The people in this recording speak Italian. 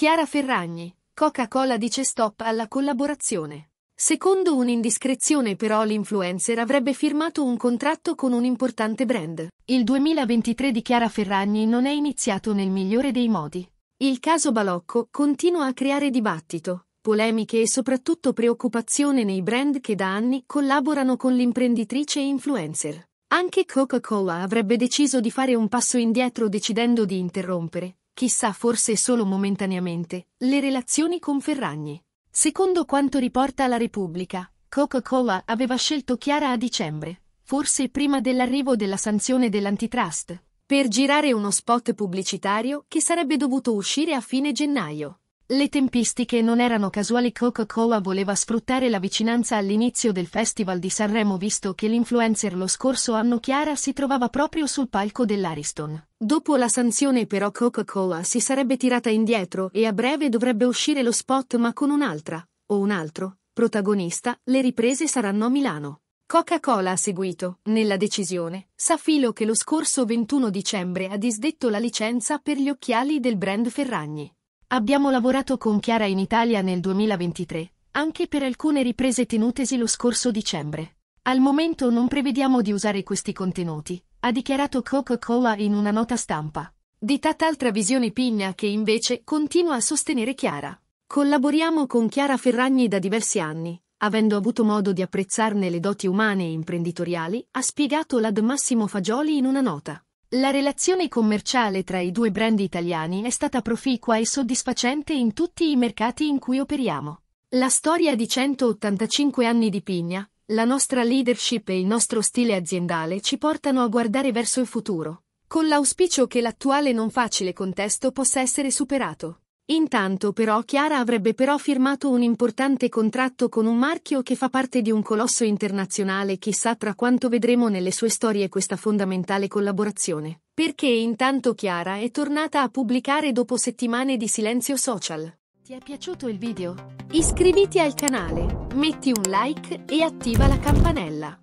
Chiara Ferragni, Coca-Cola dice stop alla collaborazione. Secondo un'indiscrezione però l'influencer avrebbe firmato un contratto con un importante brand. Il 2023 di Chiara Ferragni non è iniziato nel migliore dei modi. Il caso Balocco continua a creare dibattito, polemiche e soprattutto preoccupazione nei brand che da anni collaborano con l'imprenditrice e influencer. Anche Coca-Cola avrebbe deciso di fare un passo indietro decidendo di interrompere, chissà forse solo momentaneamente, le relazioni con Ferragni. Secondo quanto riporta la Repubblica, Coca-Cola aveva scelto Chiara a dicembre, forse prima dell'arrivo della sanzione dell'antitrust, per girare uno spot pubblicitario che sarebbe dovuto uscire a fine gennaio. Le tempistiche non erano casuali Coca-Cola voleva sfruttare la vicinanza all'inizio del Festival di Sanremo visto che l'influencer lo scorso anno Chiara si trovava proprio sul palco dell'Ariston. Dopo la sanzione però Coca-Cola si sarebbe tirata indietro e a breve dovrebbe uscire lo spot ma con un'altra, o un altro, protagonista, le riprese saranno a Milano. Coca-Cola ha seguito, nella decisione, Safilo che lo scorso 21 dicembre ha disdetto la licenza per gli occhiali del brand Ferragni. Abbiamo lavorato con Chiara in Italia nel 2023, anche per alcune riprese tenutesi lo scorso dicembre. Al momento non prevediamo di usare questi contenuti, ha dichiarato Coca-Cola in una nota stampa. Di altra visione Pigna che invece continua a sostenere Chiara. Collaboriamo con Chiara Ferragni da diversi anni, avendo avuto modo di apprezzarne le doti umane e imprenditoriali, ha spiegato l'ad Massimo Fagioli in una nota. La relazione commerciale tra i due brand italiani è stata proficua e soddisfacente in tutti i mercati in cui operiamo. La storia di 185 anni di Pigna, la nostra leadership e il nostro stile aziendale ci portano a guardare verso il futuro, con l'auspicio che l'attuale non facile contesto possa essere superato. Intanto però Chiara avrebbe però firmato un importante contratto con un marchio che fa parte di un colosso internazionale chissà tra quanto vedremo nelle sue storie questa fondamentale collaborazione. Perché intanto Chiara è tornata a pubblicare dopo settimane di silenzio social. Ti è piaciuto il video? Iscriviti al canale, metti un like e attiva la campanella.